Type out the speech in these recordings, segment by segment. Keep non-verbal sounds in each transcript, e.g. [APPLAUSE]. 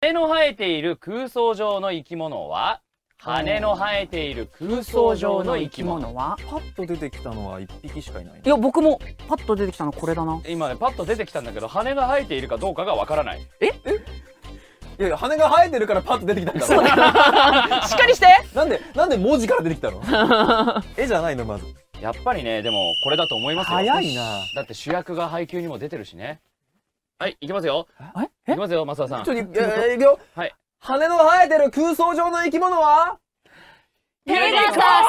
羽の生えている空想上の生き物は羽の生えている空想上の生き物はパッと出てきたのは一匹しかいない、ね、いや僕もパッと出てきたのこれだな今ねパッと出てきたんだけど羽が生えているかどうかがわからないええいや羽が生えてるからパッと出てきたんだそうだ [LAUGHS] しっかりしてなんでなんで文字から出てきたの [LAUGHS] 絵じゃないのまずやっぱりねでもこれだと思いますよ早いなだって主役が配給にも出てるしねはい行きますよえいきますよ、増田さん。ちょ、っと、行くよ。はい。羽の生えてる空想上の生き物はペガサ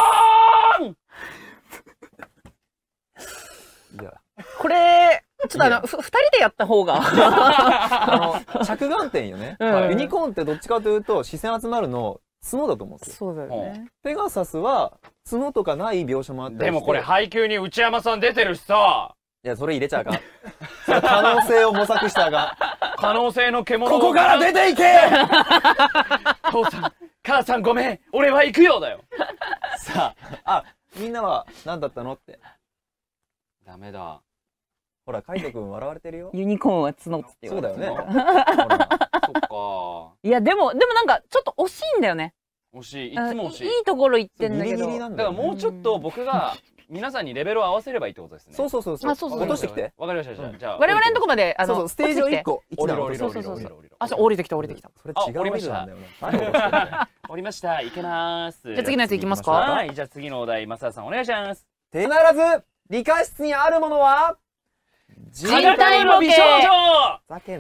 スいや。これ、ちょっとあの、二人でやった方が。[LAUGHS] あの、着眼点よね、[LAUGHS] うん。ユニコーンってどっちかというと、視線集まるの、角だと思うんですよ。そうだよね。ペガサスは、角とかない描写もあって。でもこれ、配給に内山さん出てるしさ。いや、それ入れちゃあかん。可能性を模索したあかん。可能性の獣ここから出ていけ [LAUGHS] 父さん、母さんごめん、俺は行くようだよ。[LAUGHS] さあ、あ、みんなは何だったのって。ダメだ。ほら、海イ君笑われてるよ。ユニコーンは角って言われてる。そうだよね。そ [LAUGHS] っか。いや、でも、でもなんか、ちょっと惜しいんだよね。惜しい。いつも惜しい。いいところ行ってんだけど。ギリギリだからもうちょっと僕が皆さんにレベルを合わせればいいってことですね。そうそうそうそう。あそうそう落としてきて。わかりました。じゃあ、じゃ我々のとこまであのそうそうステージを一個一降り段ろ降りろそうそうそう。あ、そう降りてきた降りてきた。それあ違う降りましたなんだよな。何をして降りました。行けまーす。じゃあ次のやついきますか。はい、じゃあ次のお題、マサさんお願いします。手ならず理科室にあるものは人体模型。ふざけん